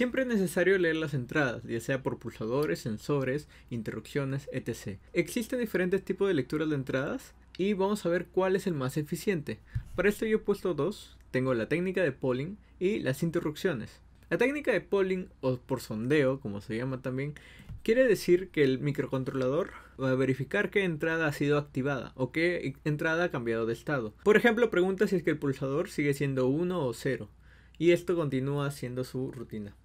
Siempre es necesario leer las entradas, ya sea por pulsadores, sensores, interrupciones, etc. Existen diferentes tipos de lecturas de entradas y vamos a ver cuál es el más eficiente. Para esto yo he puesto dos, tengo la técnica de polling y las interrupciones. La técnica de polling o por sondeo, como se llama también, quiere decir que el microcontrolador va a verificar qué entrada ha sido activada o qué entrada ha cambiado de estado. Por ejemplo, pregunta si es que el pulsador sigue siendo 1 o 0 y esto continúa haciendo su rutina.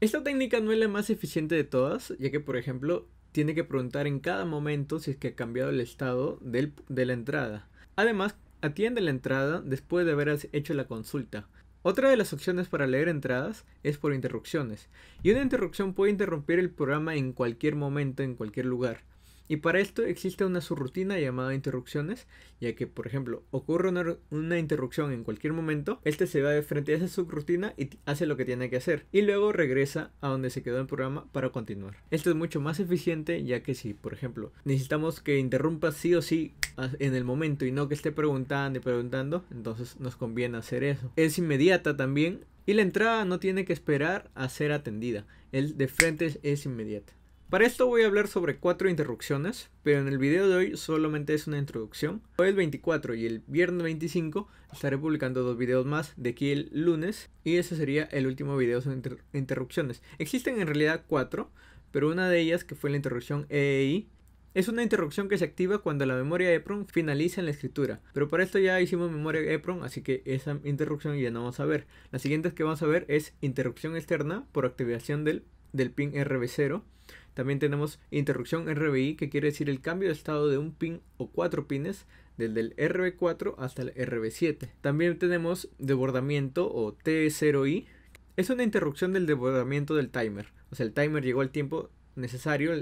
Esta técnica no es la más eficiente de todas, ya que por ejemplo tiene que preguntar en cada momento si es que ha cambiado el estado de la entrada. Además, atiende la entrada después de haber hecho la consulta. Otra de las opciones para leer entradas es por interrupciones, y una interrupción puede interrumpir el programa en cualquier momento, en cualquier lugar. Y para esto existe una subrutina llamada interrupciones, ya que por ejemplo ocurre una, interrupción en cualquier momento, este se va de frente a esa subrutina y hace lo que tiene que hacer, y luego regresa a donde se quedó el programa para continuar. Esto es mucho más eficiente, ya que si por ejemplo necesitamos que interrumpa sí o sí en el momento y no que esté preguntando y preguntando, entonces nos conviene hacer eso. Es inmediata también y la entrada no tiene que esperar a ser atendida, el de frente es inmediata. Para esto voy a hablar sobre cuatro interrupciones, pero en el video de hoy solamente es una introducción. Hoy el 24 y el viernes 25 estaré publicando dos videos más de aquí el lunes y ese sería el último video sobre interrupciones. Existen en realidad cuatro, pero una de ellas que fue la interrupción EEI es una interrupción que se activa cuando la memoria EPROM finaliza en la escritura, pero para esto ya hicimos memoria EPROM, así que esa interrupción ya no vamos a ver. La siguiente que vamos a ver es interrupción externa por activación del, del pin RB0. También tenemos interrupción RBI, que quiere decir el cambio de estado de un pin o cuatro pines desde el RB4 hasta el RB7. También tenemos desbordamiento o T0I. Es una interrupción del desbordamiento del timer. O sea, el timer llegó al tiempo necesario,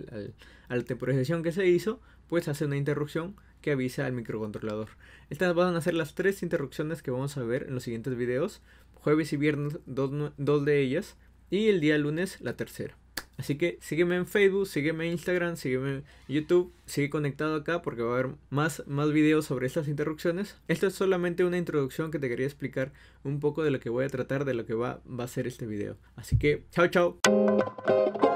a la temporización que se hizo, pues hace una interrupción que avisa al microcontrolador. Estas van a ser las tres interrupciones que vamos a ver en los siguientes videos. Jueves y viernes, dos de ellas. Y el día lunes, la tercera. Así que sígueme en Facebook, sígueme en Instagram, sígueme en YouTube, sigue conectado acá porque va a haber más, más videos sobre estas interrupciones. Esto es solamente una introducción que te quería explicar un poco de lo que voy a tratar, de lo que va, va a ser este video. Así que, chao, chao.